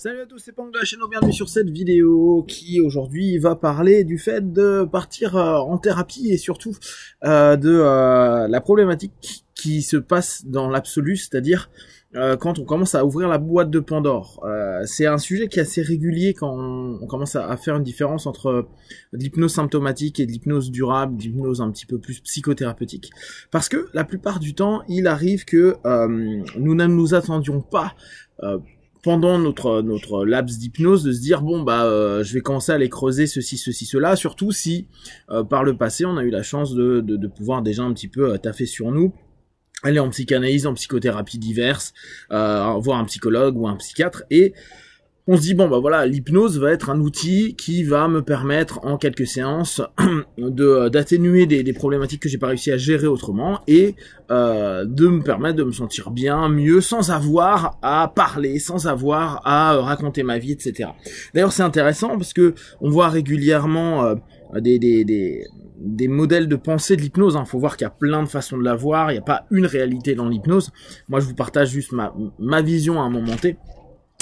Salut à tous, c'est de la chaîne, bienvenue sur cette vidéo qui aujourd'hui va parler du fait de partir euh, en thérapie et surtout euh, de euh, la problématique qui se passe dans l'absolu, c'est-à-dire quand on commence à ouvrir la boîte de Pandore. c'est un sujet qui est assez régulier quand on, commence à, faire une différence entre l'hypnose symptomatique et l'hypnose durable, d'hypnose l'hypnose un petit peu plus psychothérapeutique. Parce que la plupart du temps, il arrive que nous ne nous attendions pas pendant notre notre laps d'hypnose de se dire bon bah euh, je vais commencer à aller creuser ceci ceci cela surtout si euh, par le passé on a eu la chance de, de, pouvoir déjà un petit peu euh, taffer sur nous aller en psychanalyse en psychothérapie diverse, voir un psychologue ou un psychiatre et on se dit bon bah voilà, l'hypnose va être un outil qui va me permettre en quelques séances de euh, d'atténuer des, problématiques que j'ai pas réussi à gérer autrement et euh, de me permettre de me sentir bien, mieux, sans avoir à parler, sans avoir à euh, raconter ma vie, etc. D'ailleurs c'est intéressant parce que on voit régulièrement des, modèles de pensée de l'hypnose. Il hein. faut voir qu'il y a plein de façons de la voir. Il n'y a pas une réalité dans l'hypnose. Moi, je vous partage juste ma, ma vision à un moment T.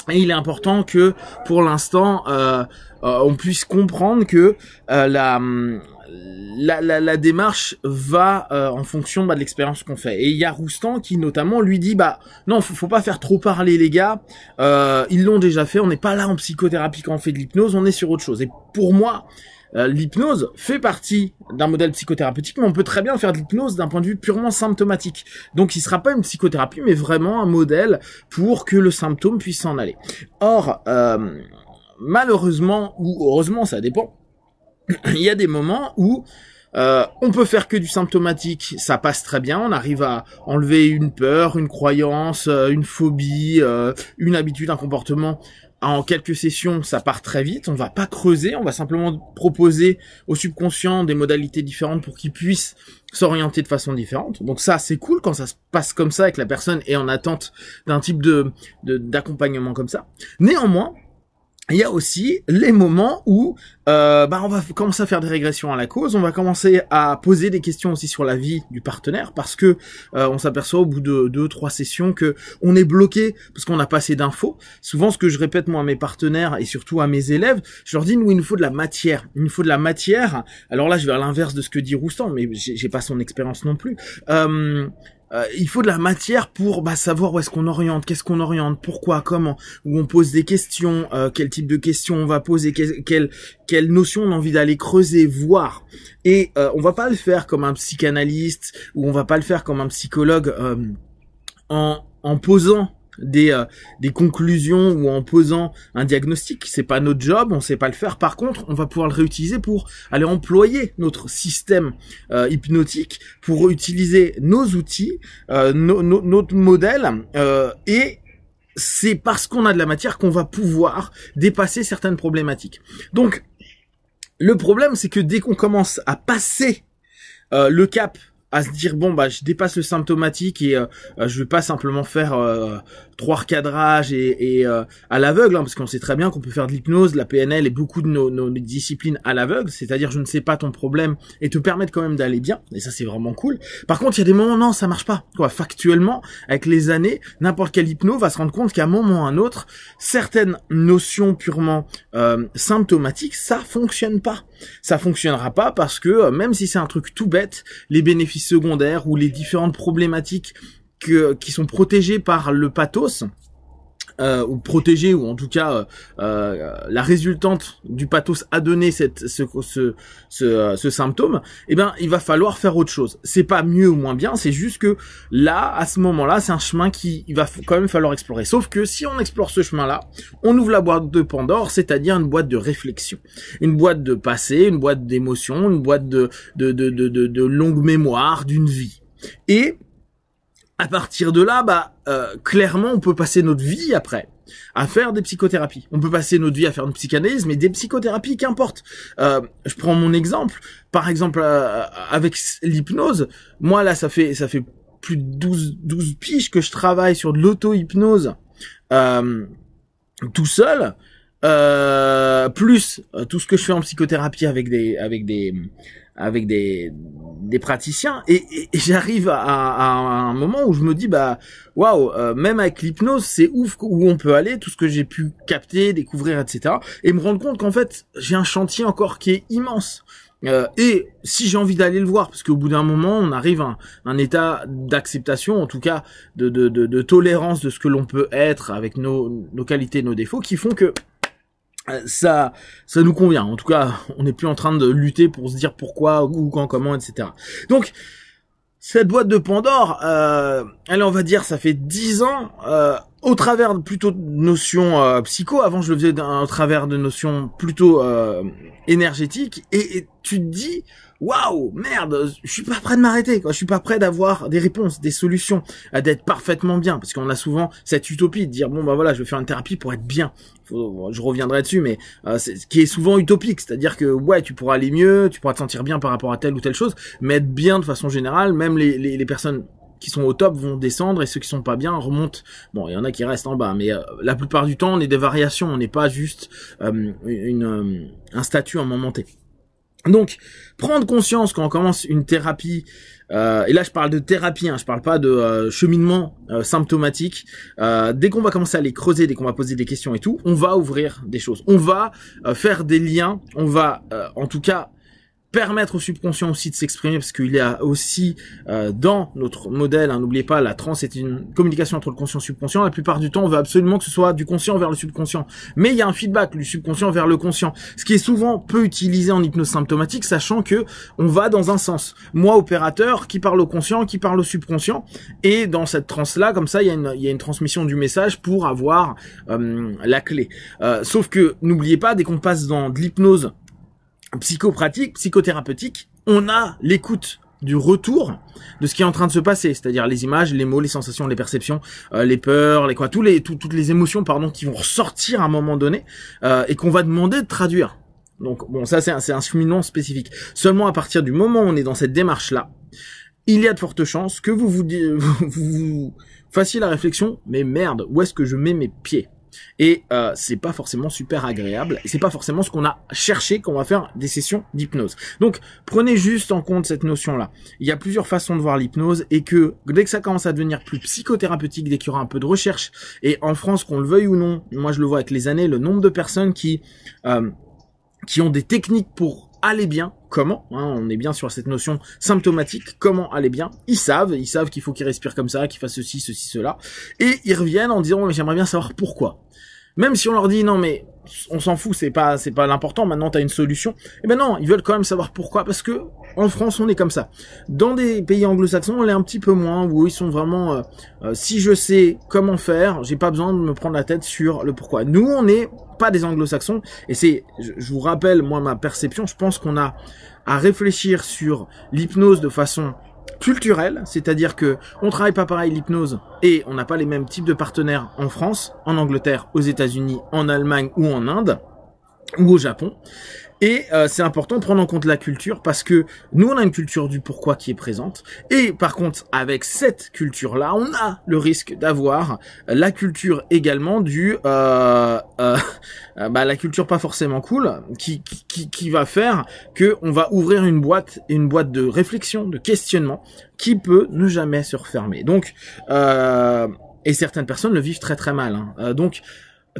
Et il est important que, pour l'instant, euh, euh, on puisse comprendre que euh, mm, la, la, la, démarche va en fonction bah, de l'expérience qu'on fait. Et il y a Roustan qui, notamment, lui dit, bah non, faut, faut pas faire trop parler les gars, ils l'ont déjà fait, on n'est pas là en psychothérapie quand on fait de l'hypnose, on est sur autre chose. Et pour moi, euh, l'hypnose fait partie d'un modèle psychothérapeutique, mais on peut très bien faire de l'hypnose d'un point de vue purement symptomatique. Donc il ne sera pas une psychothérapie, mais vraiment un modèle pour que le symptôme puisse s'en aller. Or, euh, malheureusement, ou heureusement, ça dépend, il y a des moments où... Euh, on peut faire que du symptomatique, ça passe très bien, on arrive à enlever une peur, une croyance, une phobie, une habitude, un comportement en quelques sessions, ça part très vite. On ne va pas creuser, on va simplement proposer au subconscient des modalités différentes pour qu'il puisse s'orienter de façon différente. Donc ça, c'est cool quand ça se passe comme ça avec la personne et en attente d'un type de d'accompagnement comme ça. Néanmoins, il y a aussi les moments où euh, bah on va commencer à faire des régressions à la cause, on va commencer à poser des questions aussi sur la vie du partenaire parce que euh, on s'aperçoit au bout de deux trois sessions que on est bloqué parce qu'on n'a pas assez d'infos. Souvent ce que je répète moi à mes partenaires et surtout à mes élèves, je leur dis nous il nous faut de la matière, il nous faut de la matière. Alors là je vais à l'inverse de ce que dit Roustan, mais j'ai pas son expérience non plus. Euh, euh, il faut de la matière pour bah, savoir où est-ce qu'on oriente, qu'est-ce qu'on oriente, pourquoi, comment, où on pose des questions, euh, quel type de questions on va poser, quelles quelle, notion on a envie d'aller creuser, voir. Et euh, on va pas le faire comme un psychanalyste ou on va pas le faire comme un psychologue en, en posant euh, des, conclusions ou en posant un diagnostic. C'est pas notre job, on sait pas le faire. Par contre, on va pouvoir le réutiliser pour aller employer notre système euh, hypnotique, pour utiliser nos outils, euh, notre modèle et c'est parce qu'on a de la matière qu'on va pouvoir dépasser certaines problématiques. Donc, le problème, c'est que dès qu'on commence à passer le cap à se dire bon bah je dépasse le symptomatique et je vais pas simplement faire trois recadrages et, euh, à l'aveugle, hein, parce qu'on sait très bien qu'on peut faire de l'hypnose, la PNL et beaucoup de nos, disciplines à l'aveugle, c'est-à-dire je ne sais pas ton problème et te permettre quand même d'aller bien, et ça c'est vraiment cool. Par contre, il y a des moments non, ça marche pas. Quoi, factuellement, avec les années, n'importe quel hypno va se rendre compte qu'à un moment ou un autre, certaines notions purement euh, symptomatiques, ça fonctionne pas. Ça fonctionnera pas parce que euh, même si c'est un truc tout bête, les bénéfices secondaires ou les différentes problématiques qui sont protégés par le pathos, euh, ou protégés ou en tout cas euh, euh, la résultante du pathos a donné cette, ce, ce, ce, symptôme, eh bien il va falloir faire autre chose. C'est pas mieux ou moins bien, c'est juste que là, à ce moment-là, c'est un chemin qui va quand même falloir explorer. Sauf que si on explore ce chemin-là, on ouvre la boîte de Pandore, c'est-à-dire une boîte de réflexion, une boîte de passé, une boîte d'émotion une boîte de, de, de, de, de longue mémoire, d'une vie. Et à partir de là, bah euh, clairement, on peut passer notre vie après à faire des psychothérapies. On peut passer notre vie à faire une psychanalyse, mais des psychothérapies, qu'importe. Euh, je prends mon exemple, par exemple euh, avec l'hypnose. Moi là, ça fait ça fait plus de 12, 12 piges que je travaille sur de l'auto-hypnose tout seul. plus tout ce que je fais en psychothérapie avec des avec des avec des des praticiens et, j'arrive à, un moment où je me dis bah waouh euh, même avec l'hypnose c'est ouf où on peut aller tout ce que j'ai pu capter découvrir etc et me rendre compte qu'en fait j'ai un chantier encore qui est immense euh, et si j'ai envie d'aller le voir, parce qu'au bout d'un moment, on arrive à un, état d'acceptation, en tout cas de, tolérance de ce que l'on peut être avec nos, nos qualités, nos défauts, qui font que euh, ça, ça nous convient. En tout cas, on n'est plus en train de lutter pour se dire pourquoi, ou quand, comment, etc. Donc, cette boîte de Pandore, euh, on va dire, ça fait 10 ans euh, au travers plutôt de notions euh, psycho, avant je le faisais au travers de notions plutôt euh, énergétiques, et, tu te dis, waouh, merde, je suis pas prêt de m'arrêter, quoi. je suis pas prêt d'avoir des réponses, des solutions, d'être parfaitement bien, parce qu'on a souvent cette utopie de dire, bon bah voilà, je vais faire une thérapie pour être bien, je reviendrai dessus, mais euh, ce qui est souvent utopique, c'est-à-dire que ouais, tu pourras aller mieux, tu pourras te sentir bien par rapport à telle ou telle chose, mais être bien de façon générale, même les, les, les personnes qui sont au top vont descendre et ceux qui sont pas bien remontent. Bon, il y en a qui restent en bas, mais euh, la plupart du temps, on est des variations, on n'est pas juste euh, une, euh, un statut en moment T. Donc, prendre conscience quand on commence une thérapie, et là je parle de thérapie, hein, je parle pas de cheminement symptomatique, dès qu'on va commencer à les creuser, dès qu'on va poser des questions et tout, on va ouvrir des choses, on va faire des liens, on va en tout cas permettre au subconscient aussi de s'exprimer parce qu'il y a aussi euh, dans notre modèle. Hein, n'oubliez pas, la transe est une communication entre le conscient et le subconscient. La plupart du temps, on veut absolument que ce soit du conscient vers le subconscient. Mais il y a un feedback du subconscient vers le conscient, ce qui est souvent peu utilisé en hypnose symptomatique, sachant que on va dans un sens. Moi, opérateur, qui parle au conscient, qui parle au subconscient, et dans cette transe là, comme ça, il y a une, il y a une transmission du message pour avoir euh, la clé. Euh, sauf que n'oubliez pas, dès qu'on passe dans de l'hypnose psychopratique, psychothérapeutique, on a l'écoute du retour de ce qui est en train de se passer, c'est-à-dire les images, les mots, les sensations, les perceptions, euh, les peurs, les quoi, tous les, toutes les émotions pardon qui vont ressortir à un moment donné euh, et qu'on va demander de traduire. Donc bon, ça c'est un, un cheminement spécifique. Seulement à partir du moment où on est dans cette démarche là, il y a de fortes chances que vous vous, vous, vous fassiez la réflexion, mais merde, où est-ce que je mets mes pieds et euh, c'est pas forcément super agréable. C'est pas forcément ce qu'on a cherché quand on va faire des sessions d'hypnose. Donc prenez juste en compte cette notion-là. Il y a plusieurs façons de voir l'hypnose et que dès que ça commence à devenir plus psychothérapeutique, dès qu'il y aura un peu de recherche, et en France qu'on le veuille ou non, moi je le vois avec les années, le nombre de personnes qui euh, qui ont des techniques pour aller bien comment. Hein, on est bien sur cette notion symptomatique, comment aller bien. Ils savent, ils savent qu'il faut qu'ils respirent comme ça, qu'ils fassent ceci, ceci, cela. Et ils reviennent en disant, mais j'aimerais bien savoir pourquoi. Même si on leur dit, non mais on s'en fout, c'est pas, c'est pas l'important. Maintenant, t'as une solution. Et eh ben non, ils veulent quand même savoir pourquoi, parce que en France, on est comme ça. Dans des pays anglo-saxons, on est un petit peu moins, où ils sont vraiment, euh, euh, si je sais comment faire, j'ai pas besoin de me prendre la tête sur le pourquoi. Nous, on n'est pas des anglo-saxons, et c'est, je vous rappelle, moi, ma perception, je pense qu'on a à réfléchir sur l'hypnose de façon culturel, c'est-à-dire que on travaille pas pareil l'hypnose et on n'a pas les mêmes types de partenaires en France, en Angleterre, aux États-Unis, en Allemagne ou en Inde ou au Japon. Et euh, c'est important de prendre en compte la culture parce que nous, on a une culture du pourquoi qui est présente. Et par contre, avec cette culture-là, on a le risque d'avoir la culture également du... Euh, euh, euh bah, la culture pas forcément cool qui, qui, qui va faire que on va ouvrir une boîte, une boîte de réflexion, de questionnement qui peut ne jamais se refermer. Donc, euh, et certaines personnes le vivent très très mal. Hein. donc,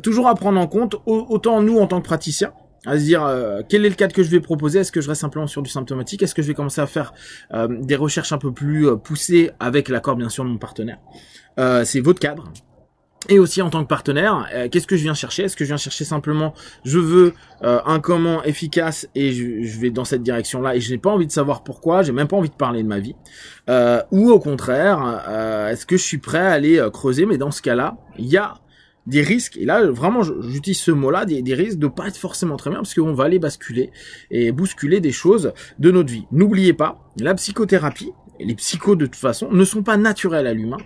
toujours à prendre en compte, autant nous en tant que praticiens, à se dire euh, quel est le cadre que je vais proposer, est-ce que je reste simplement sur du symptomatique, est-ce que je vais commencer à faire euh, des recherches un peu plus euh, poussées avec l'accord bien sûr de mon partenaire. c'est votre cadre. Et aussi en tant que partenaire, qu'est-ce que je viens chercher Est-ce que je viens chercher simplement je veux un comment efficace et je, vais dans cette direction-là et je n'ai pas envie de savoir pourquoi, j'ai même pas envie de parler de ma vie Ou au contraire, est-ce que je suis prêt à aller creuser Mais dans ce cas-là, il y a des risques, et là vraiment j'utilise ce mot-là, des, risques de pas être forcément très bien, parce qu'on va aller basculer et bousculer des choses de notre vie. N'oubliez pas, la psychothérapie, les psychos de toute façon, ne sont pas naturels à l'humain.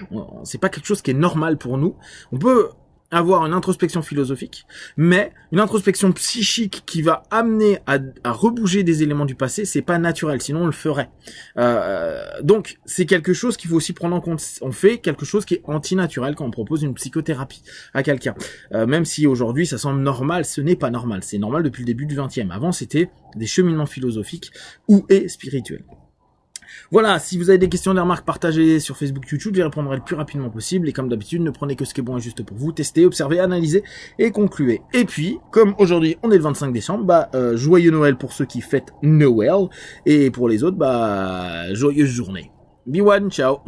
C'est pas quelque chose qui est normal pour nous. On peut avoir une introspection philosophique, mais une introspection psychique qui va amener à, rebouger des éléments du passé, c'est pas naturel, sinon on le ferait. Euh, euh, donc c'est quelque chose qu'il faut aussi prendre en compte. On fait quelque chose qui est antinaturel quand on propose une psychothérapie à quelqu'un. Euh, même si aujourd'hui ça semble normal, ce n'est pas normal. C'est normal depuis le début du 20 XXe. Avant c'était des cheminements philosophiques ou et spirituels. Voilà, si vous avez des questions, des remarques, partagez sur Facebook, YouTube, j'y répondrai le plus rapidement possible. Et comme d'habitude, ne prenez que ce qui est bon et juste pour vous. Testez, observez, analysez et concluez. Et puis, comme aujourd'hui on est le 25 décembre, bah euh, joyeux Noël pour ceux qui fêtent Noël. Et pour les autres, bah joyeuse journée. Be one, ciao